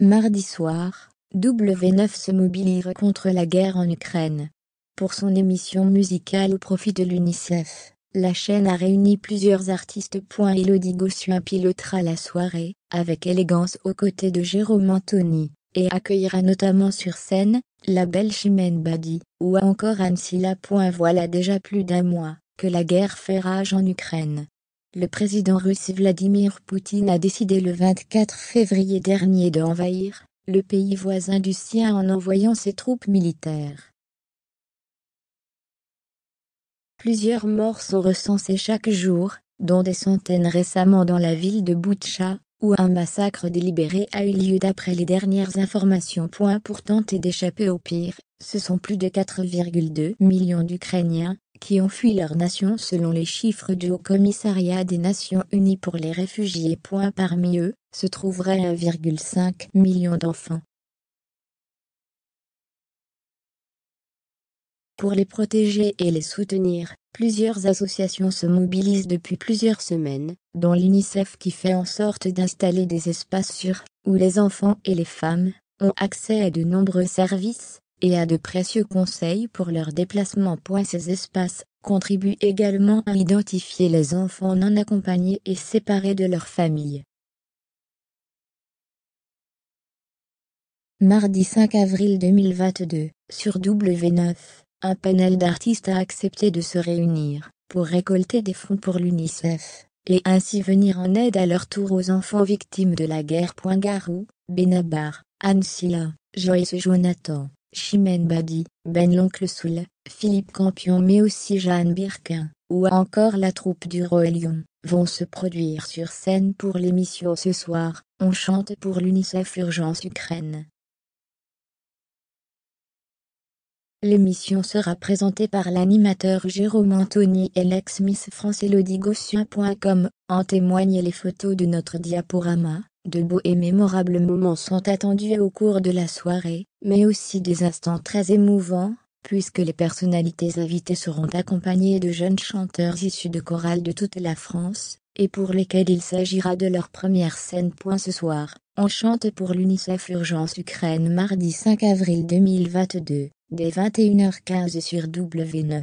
Mardi soir, W9 se mobilise contre la guerre en Ukraine. Pour son émission musicale au profit de l'UNICEF, la chaîne a réuni plusieurs artistes. Elodie Gossuin pilotera la soirée, avec élégance aux côtés de Jérôme Anthony, et accueillera notamment sur scène, la belle Chimène Badi, ou encore Anne Voilà déjà plus d'un mois, que la guerre fait rage en Ukraine le président russe Vladimir Poutine a décidé le 24 février dernier d'envahir le pays voisin du sien en envoyant ses troupes militaires. Plusieurs morts sont recensés chaque jour, dont des centaines récemment dans la ville de Boutcha, où un massacre délibéré a eu lieu d'après les dernières informations. Pour tenter d'échapper au pire, ce sont plus de 4,2 millions d'Ukrainiens qui ont fui leur nation selon les chiffres du Haut Commissariat des Nations Unies pour les réfugiés. point Parmi eux, se trouveraient 1,5 million d'enfants. Pour les protéger et les soutenir, plusieurs associations se mobilisent depuis plusieurs semaines, dont l'UNICEF qui fait en sorte d'installer des espaces sûrs, où les enfants et les femmes ont accès à de nombreux services, et à de précieux conseils pour leurs déplacements. Ces espaces contribuent également à identifier les enfants non accompagnés et séparés de leur famille. Mardi 5 avril 2022, sur W9, un panel d'artistes a accepté de se réunir pour récolter des fonds pour l'UNICEF et ainsi venir en aide à leur tour aux enfants victimes de la guerre. Garou, Benabar, Anne Joyce Jonathan, Chimène Badi, Ben l'oncle Soul, Philippe Campion mais aussi Jeanne Birkin, ou encore la troupe du Lyon vont se produire sur scène pour l'émission ce soir, on chante pour l'UNICEF Urgence Ukraine. L'émission sera présentée par l'animateur Jérôme Anthony et l'ex-miss France Elodie en témoignent les photos de notre diaporama, de beaux et mémorables moments sont attendus au cours de la soirée, mais aussi des instants très émouvants, puisque les personnalités invitées seront accompagnées de jeunes chanteurs issus de chorales de toute la France, et pour lesquels il s'agira de leur première scène. ce soir, on chante pour l'UNICEF Urgence Ukraine mardi 5 avril 2022, dès 21h15 sur W9.